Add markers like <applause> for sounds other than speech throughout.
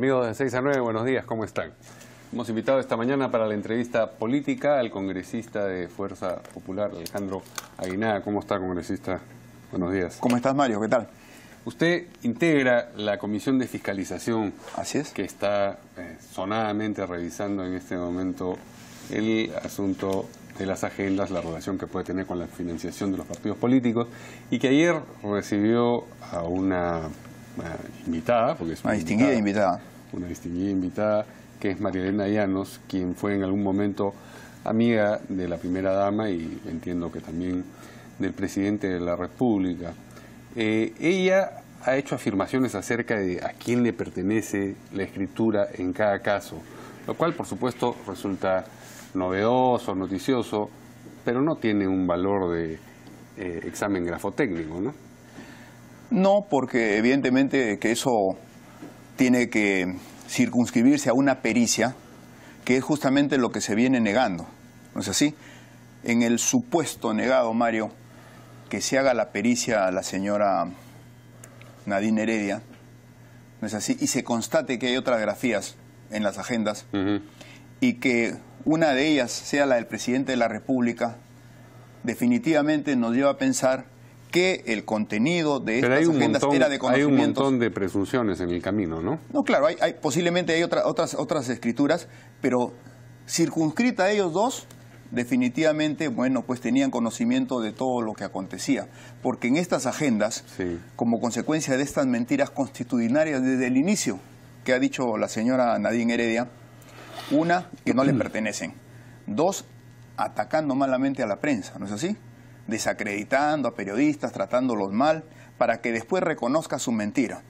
Amigos de 6 a 9, buenos días, ¿cómo están? Hemos invitado esta mañana para la entrevista política al congresista de Fuerza Popular, Alejandro Aguinaga. ¿Cómo está, congresista? Buenos días. ¿Cómo estás, Mario? ¿Qué tal? Usted integra la comisión de fiscalización Así es. que está eh, sonadamente revisando en este momento el asunto de las agendas, la relación que puede tener con la financiación de los partidos políticos y que ayer recibió a una, eh, invitada, porque es una, una distinguida invitada una distinguida invitada, que es María Elena Llanos, quien fue en algún momento amiga de la primera dama y entiendo que también del presidente de la República. Eh, ella ha hecho afirmaciones acerca de a quién le pertenece la escritura en cada caso, lo cual por supuesto resulta novedoso, noticioso, pero no tiene un valor de eh, examen grafotécnico, ¿no? No, porque evidentemente que eso tiene que circunscribirse a una pericia, que es justamente lo que se viene negando. ¿No es así? En el supuesto negado, Mario, que se haga la pericia a la señora Nadine Heredia, ¿no es así? Y se constate que hay otras grafías en las agendas y que una de ellas sea la del presidente de la República, definitivamente nos lleva a pensar que el contenido de estas agendas era de conocimiento Hay un montón de presunciones en el camino, ¿no? No, claro, hay, posiblemente hay otras, otras escrituras, pero circunscrita a ellos dos, definitivamente, bueno, pues tenían conocimiento de todo lo que acontecía. Porque en estas agendas, como consecuencia de estas mentiras constitucionarias desde el inicio, que ha dicho la señora Nadine Heredia, una, que no le <clears throat> pertenecen. Dos, atacando malamente a la prensa, ¿no es así? desacreditando a periodistas, tratándolos mal, para que después reconozca su mentira.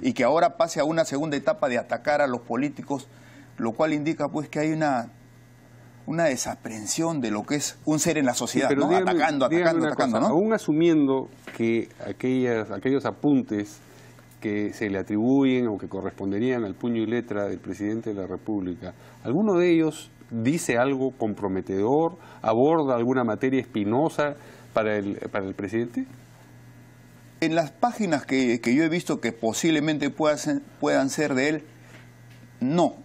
Y que ahora pase a una segunda etapa de atacar a los políticos, lo cual indica pues que hay una, una desaprensión de lo que es un ser en la sociedad, ¿no? atacando, atacando, atacando. Aún asumiendo que aquellas, aquellos apuntes que se le atribuyen o que corresponderían al puño y letra del presidente de la República, ¿alguno de ellos dice algo comprometedor, aborda alguna materia espinosa para el, para el presidente? En las páginas que, yo he visto que posiblemente puedan puedan ser de él, no,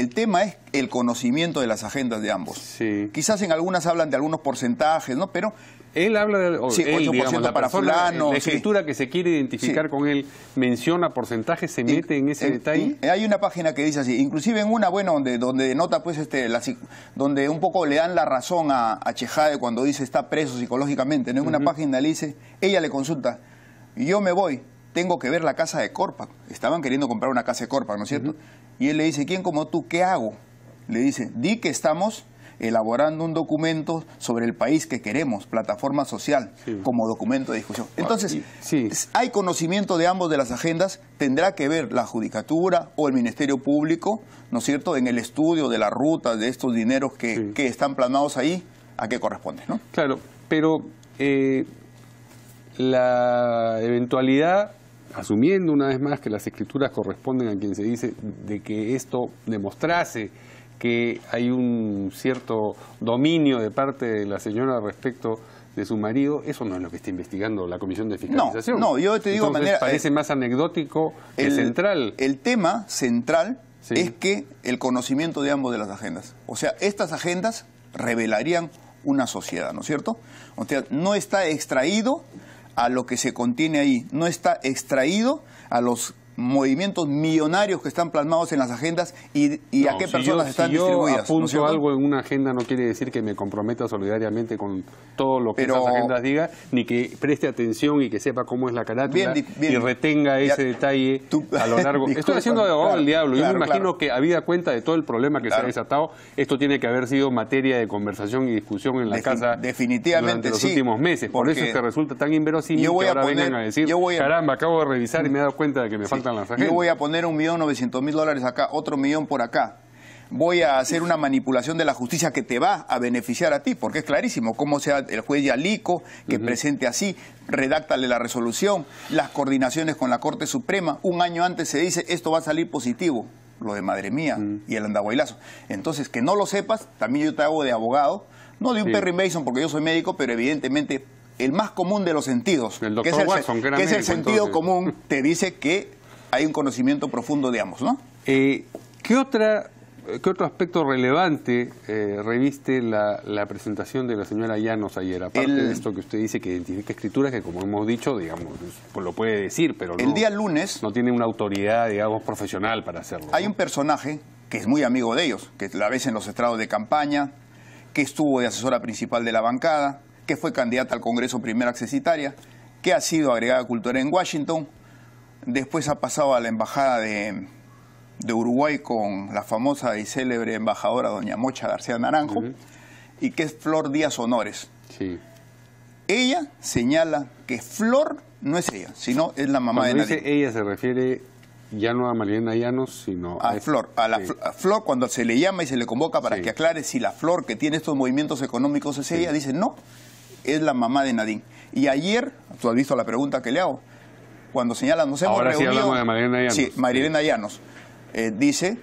el tema es el conocimiento de las agendas de ambos. Quizás en algunas hablan de algunos porcentajes, ¿no? Pero él habla de 8% para fulano. La escritura que se quiere identificar con él menciona porcentajes, se mete en ese detalle. hay una página que dice así, inclusive en una, bueno, donde, donde nota pues este, donde un poco le dan la razón a, Chejade cuando dice está preso psicológicamente, ¿no? En una página le dice, ella le consulta, yo me voy, tengo que ver la casa de Corpac. Estaban queriendo comprar una casa de Corpac, ¿no es cierto? Y él le dice, ¿quién como tú qué hago? Le dice, di que estamos elaborando un documento sobre el país que queremos, plataforma social, como documento de discusión. Ah, Entonces, hay conocimiento de ambos de las agendas, tendrá que ver la Judicatura o el Ministerio Público, ¿no es cierto?, en el estudio de la ruta de estos dineros que, están planados ahí, a qué corresponde, ¿no? Claro, pero eh, la eventualidad asumiendo una vez más que las escrituras corresponden a quien se dice de que esto demostrase que hay un cierto dominio de parte de la señora respecto de su marido, eso no es lo que está investigando la Comisión de Fiscalización. No, yo te digo de manera, eh, parece más anecdótico el, que central. El tema central es que el conocimiento de ambos de las agendas. O sea, estas agendas revelarían una sociedad, ¿no es cierto? O sea, no está extraído a lo que se contiene ahí, no está extraído a los movimientos millonarios que están plasmados en las agendas y, a qué personas están si distribuidas. Yo apunto algo en una agenda no quiere decir que me comprometa solidariamente con todo lo que esas agendas diga, ni que preste atención y que sepa cómo es la carácter y retenga ese detalle a lo largo. <laughs> Estoy haciendo de abogado diablo. yo me imagino que, habida cuenta de todo el problema que se ha desatado, esto tiene que haber sido materia de conversación y discusión en la casa definitivamente durante los últimos meses. Por eso es que resulta tan inverosímil que ahora vengan a decir, yo voy a... caramba, acabo de revisar y me he dado cuenta de que me falta yo voy a poner un millón novecientos mil dólares acá, otro millón por acá. Voy a hacer una manipulación de la justicia que te va a beneficiar a ti, porque es clarísimo cómo sea el juez Yalico que presente así, redáctale la resolución, las coordinaciones con la Corte Suprema. Un año antes se dice esto va a salir positivo, lo de madre mía y el andaguailazo. Entonces, que no lo sepas, también yo te hago de abogado, no de un Perry Mason, porque yo soy médico, pero evidentemente el más común de los sentidos, que es el, sentido común, <laughs> te dice que hay un conocimiento profundo de ambos, ¿no? Eh, ¿qué, otra, otro aspecto relevante eh, reviste la, presentación de la señora Llanos ayer? Aparte de esto que usted dice que identifica escrituras, que como hemos dicho, digamos, pues, lo puede decir, pero el día lunes no tiene una autoridad, digamos, profesional para hacerlo. Hay un personaje que es muy amigo de ellos, que la ves en los estrados de campaña, que estuvo de asesora principal de la bancada, que fue candidata al Congreso Primera Accesitaria, que ha sido agregada cultural Cultura en Washington, Después ha pasado a la embajada de, Uruguay con la famosa y célebre embajadora doña Mocha García Naranjo, y que es Flor Díaz Honores. Sí. Ella señala que Flor no es ella, sino es la mamá de dice ella se refiere ya no a Mariana Llanos, sino a, a Flor. A la Flor cuando se le llama y se le convoca para que aclare si la Flor que tiene estos movimientos económicos es ella, dice no, es la mamá de Nadine. Y ayer, tú has visto la pregunta que le hago, cuando señalan, nos hemos Ahora sí hablamos de Marilena Llanos. Sí, Marilena Llanos. Eh, dice,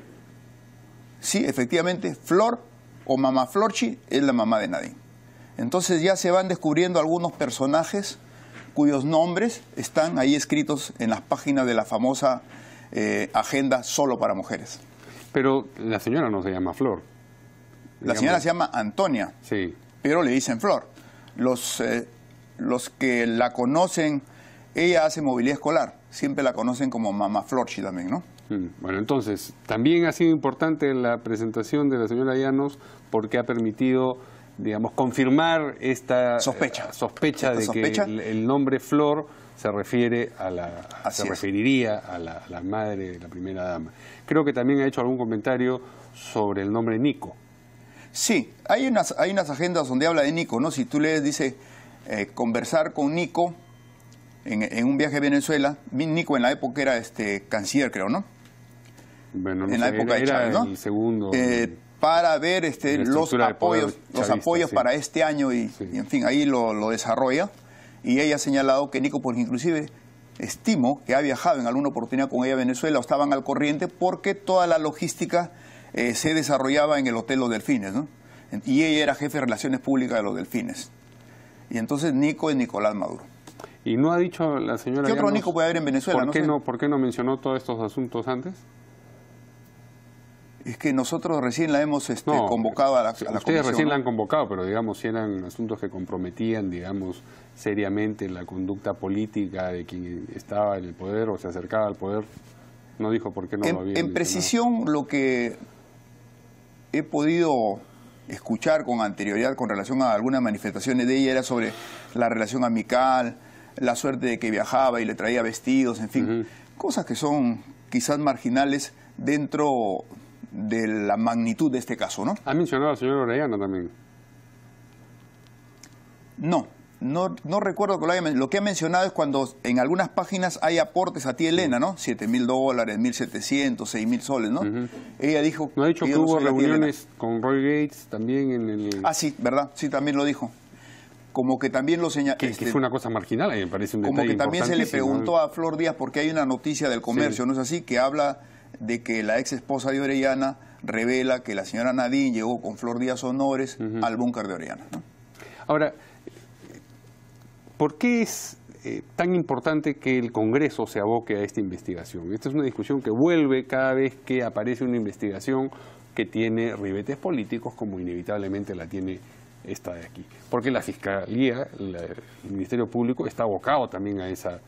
sí, efectivamente, Flor o mamá Florchi es la mamá de Nadie. Entonces ya se van descubriendo algunos personajes cuyos nombres están ahí escritos en las páginas de la famosa eh, agenda solo para mujeres. Pero la señora no se llama Flor. La señora se llama Antonia, sí. pero le dicen Flor. Los, eh, los que la conocen ella hace movilidad escolar, siempre la conocen como Mamá Florchi también, ¿no? Mm, bueno, entonces, también ha sido importante la presentación de la señora Llanos porque ha permitido, digamos, confirmar esta sospecha, eh, sospecha de que el, nombre Flor se refiere a la, se referiría a la, madre de la primera dama. Creo que también ha hecho algún comentario sobre el nombre Nico. Sí, hay unas, hay unas agendas donde habla de Nico, ¿no? Si tú lees, dice, eh, conversar con Nico, en, un viaje a Venezuela. Nico en la época era este canciller, creo, ¿no? en la época era ¿no? El segundo. Eh, para ver este, los apoyos, los apoyos para este año y, en fin, ahí lo, desarrolla. Y ella ha señalado que Nico, pues inclusive estimo que ha viajado en alguna oportunidad con ella a Venezuela o estaban al corriente porque toda la logística eh, se desarrollaba en el Hotel Los Delfines, ¿no? Y ella era jefe de relaciones públicas de Los Delfines. Y entonces Nico es Nicolás Maduro. Y no ha dicho la señora. ¿Qué otro puede haber en Venezuela? ¿por, qué no, ¿Por qué no mencionó todos estos asuntos antes? Es que nosotros recién la hemos este, convocado a la, a la Ustedes recién la han convocado, pero digamos, si eran asuntos que comprometían, digamos, seriamente la conducta política de quien estaba en el poder o se acercaba al poder, no dijo por qué no lo había. En precisión, lo que he podido escuchar con anterioridad con relación a algunas manifestaciones de ella era sobre la relación amical, la suerte de que viajaba y le traía vestidos, en fin, cosas que son quizás marginales dentro de la magnitud de este caso, ¿no? ¿Ha mencionado al señor Orellana también? No, no, recuerdo que lo haya Lo que ha mencionado es cuando en algunas páginas hay aportes a ti, Elena, ¿no? 7 mil dólares, 1.700, seis mil soles, ¿no? Ella dijo... No ha dicho que, hubo reuniones con Roy Gates también en el... Ah, sí, ¿verdad? Sí, también lo dijo como que también lo señala Que, este, fue una cosa marginal, a eh, me parece un Como que también se le preguntó a Flor Díaz, porque hay una noticia del comercio, ¿no es así?, que habla de que la ex esposa de Orellana revela que la señora Nadine llegó con Flor Díaz Honores al búnker de Orellana. Ahora, ¿por qué es eh, tan importante que el Congreso se aboque a esta investigación? Esta es una discusión que vuelve cada vez que aparece una investigación que tiene ribetes políticos, como inevitablemente la tiene esta de aquí. Porque la Fiscalía, el Ministerio Público, está abocado también a esa...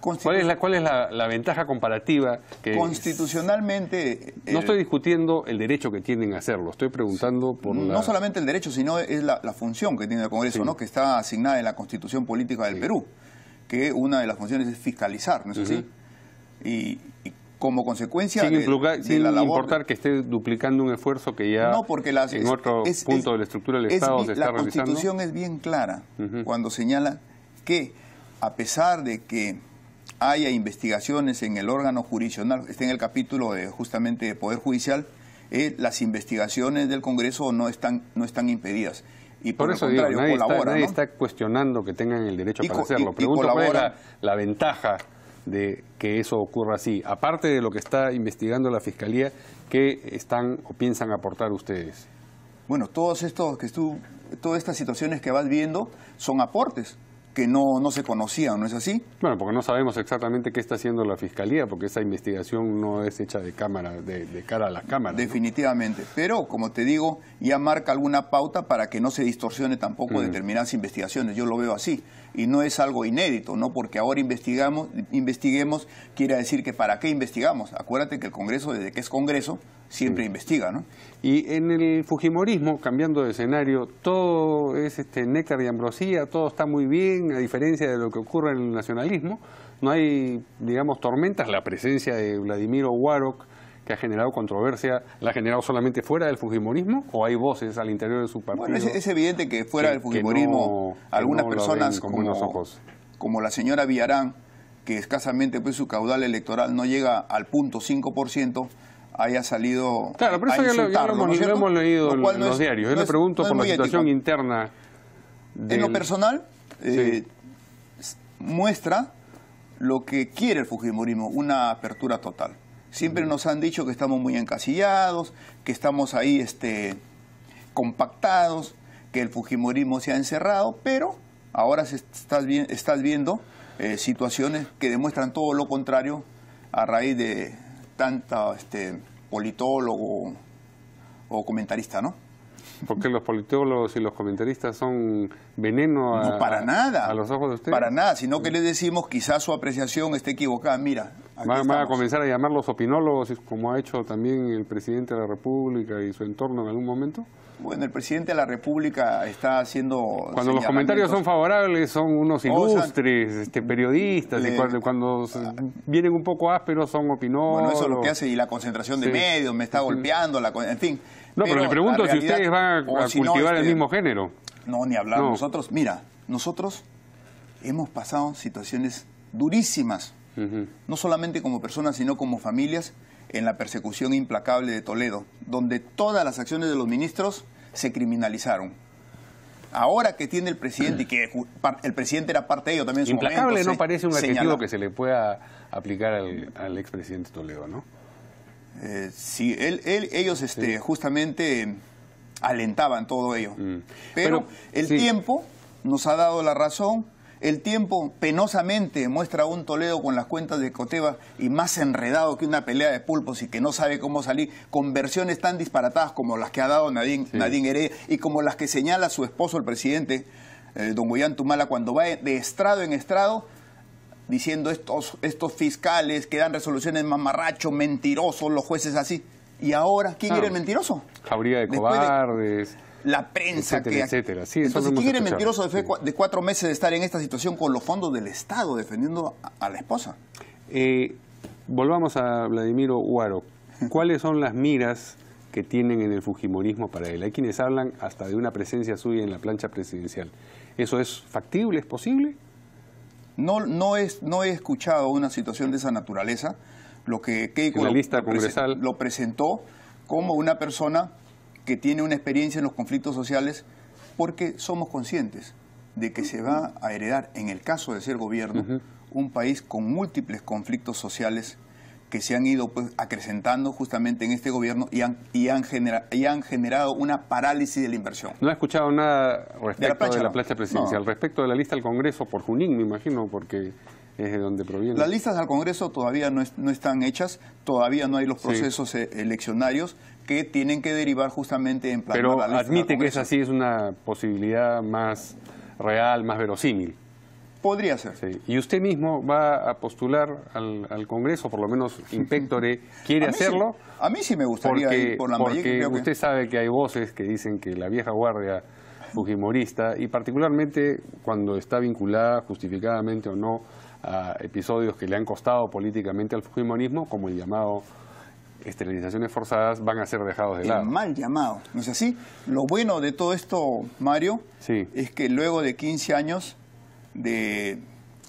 ¿Cuál es, la, cuál es la, ventaja comparativa? Que Constitucionalmente... no estoy eh, discutiendo el derecho que tienen a hacerlo, estoy preguntando por No solamente el derecho, sino es la, función que tiene el Congreso, ¿no? que está asignada en la Constitución Política del Perú, que una de las funciones es fiscalizar, ¿no es así? y como consecuencia sin, de, importar que esté duplicando un esfuerzo que ya no, en otro punto de la estructura del Estado se está realizando. La Constitución es bien clara cuando señala que a pesar de que haya investigaciones en el órgano jurisdiccional, está en el capítulo de, justamente de Poder Judicial, eh, las investigaciones del Congreso no están, no están impedidas. Y por, eso el digo, nadie, está, cuestionando que tengan el derecho a hacerlo. Pregunto y colabora, la, ventaja de que eso ocurra así, aparte de lo que está investigando la Fiscalía, ¿qué están o piensan aportar ustedes? Bueno, todos estos que tú, todas estas situaciones que vas viendo son aportes que no, no se conocía, ¿no es así? Bueno, porque no sabemos exactamente qué está haciendo la Fiscalía, porque esa investigación no es hecha de, cámara, de, cara a las cámaras. Definitivamente, pero como te digo, ya marca alguna pauta para que no se distorsione tampoco determinadas investigaciones, yo lo veo así, y no es algo inédito, ¿no? Porque ahora investigamos, investiguemos quiere decir que para qué investigamos. Acuérdate que el Congreso, desde que es Congreso, siempre mm. investiga, ¿no? Y en el Fujimorismo, cambiando de escenario, todo es este néctar y ambrosía, todo está muy bien, a diferencia de lo que ocurre en el nacionalismo. No hay, digamos, tormentas. La presencia de Vladimiro Warok, que ha generado controversia, ¿la ha generado solamente fuera del Fujimorismo o hay voces al interior de su partido? Bueno, es, evidente que fuera del Fujimorismo algunas personas con como, como la señora Villarán, que escasamente pues, su caudal electoral no llega al punto 5%, haya salido. Claro, pero eso lo, hemos, leído en los diarios. Yo le pregunto por la situación interna. En lo personal, eh, muestra lo que quiere el Fujimorismo, una apertura total. Siempre mm. nos han dicho que estamos muy encasillados, que estamos ahí este, compactados, que el Fujimorismo se ha encerrado, pero ahora se estás, viendo eh, situaciones que demuestran todo lo contrario a raíz de, tanta este, politólogo o comentarista, ¿no? Porque los politólogos y los comentaristas son veneno a, para nada, a los ojos de ustedes. Para nada, sino que le decimos quizás su apreciación esté equivocada. Mira, van, a comenzar a llamarlos opinólogos, como ha hecho también el presidente de la República y su entorno en algún momento. Bueno, el presidente de la República está haciendo... Cuando los comentarios son favorables son unos oh, ilustres este, periodistas, eh, cuando, ah. vienen un poco ásperos son opinólogos. Bueno, eso es lo que hace y la concentración de medios, me está golpeando, en fin. No, pero, le pregunto si ustedes van a, cultivar el este, mismo género. No, ni hablar. Nosotros, mira, nosotros hemos pasado situaciones durísimas, no solamente como personas, sino como familias, en la persecución implacable de Toledo, donde todas las acciones de los ministros se criminalizaron. Ahora que tiene el presidente, y que el presidente era parte de ello también en su Implacable no parece un adjetivo que se le pueda aplicar al, expresidente Toledo, ¿no? Eh, sí, él, ellos este, justamente alentaban todo ello. Mm. Pero, el tiempo nos ha dado la razón el tiempo penosamente muestra a un Toledo con las cuentas de Coteva y más enredado que una pelea de pulpos y que no sabe cómo salir, con versiones tan disparatadas como las que ha dado Nadine, Heredia y como las que señala su esposo, el presidente, eh, don Guyán Tumala, cuando va de estrado en estrado diciendo estos, estos fiscales que dan resoluciones mamarracho, mentirosos, los jueces así. Y ahora, ¿quién quiere el mentiroso? Fabría de cobardes la prensa etcétera, que... Etcétera. Entonces, ¿quién era mentiroso de, cuatro meses de estar en esta situación con los fondos del Estado defendiendo a, la esposa? Eh, volvamos a Vladimiro Huaro. ¿Cuáles son las miras que tienen en el Fujimorismo para él? Hay quienes hablan hasta de una presencia suya en la plancha presidencial. ¿Eso es factible? ¿Es posible? No, no, es, no he escuchado una situación de esa naturaleza. Lo que Keiko lo presentó como una persona que tiene una experiencia en los conflictos sociales, porque somos conscientes de que se va a heredar, en el caso de ser gobierno, un país con múltiples conflictos sociales que se han ido pues, acrecentando justamente en este gobierno y han, y, han generado una parálisis de la inversión. No he escuchado nada respecto de la presidencial, respecto de la lista al Congreso por Junín, me imagino, porque es de donde proviene. Las listas al Congreso todavía no, están hechas, todavía no hay los procesos eh, eleccionarios, que tienen que derivar justamente en plan. Pero admite que es así, es una posibilidad más real, más verosímil. Podría ser. Y usted mismo va a postular al, al Congreso, por lo menos Impectore <laughs> quiere hacerlo. a mí sí me gustaría ir por la Porque usted sabe que hay voces que dicen que la vieja guardia fujimorista, y particularmente cuando está vinculada justificadamente o no a episodios que le han costado políticamente al fujimorismo, como el llamado esterilizaciones forzadas van a ser dejados de lado. mal llamado, ¿no es así? Lo bueno de todo esto, Mario, es que luego de 15 años de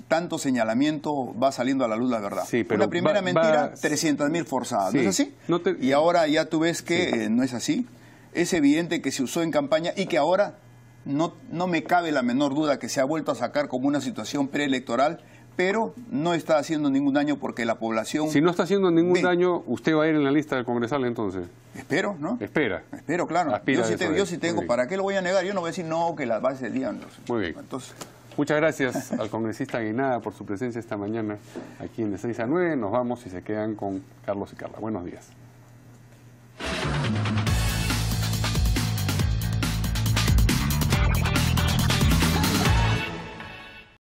tanto señalamiento va saliendo a la luz la verdad. Sí, la primera mentira, 300.000 forzadas, ¿no es así? Y ahora ya tú ves que eh, no es así. Es evidente que se usó en campaña y que ahora no, no me cabe la menor duda que se ha vuelto a sacar como una situación preelectoral pero no está haciendo ningún daño porque la población... Si no está haciendo ningún daño, ¿usted va a ir en la lista del congresal entonces? Espero, ¿no? Espera. Espero, claro. yo eh. sí, tengo, ¿para qué lo voy a negar? Yo no voy a decir no, que las bases del diablo. Muy bien. Entonces... Muchas gracias <laughs> al congresista Guinada por su presencia esta mañana aquí en De 6 a 9. Nos vamos y se quedan con Carlos y Carla. Buenos días.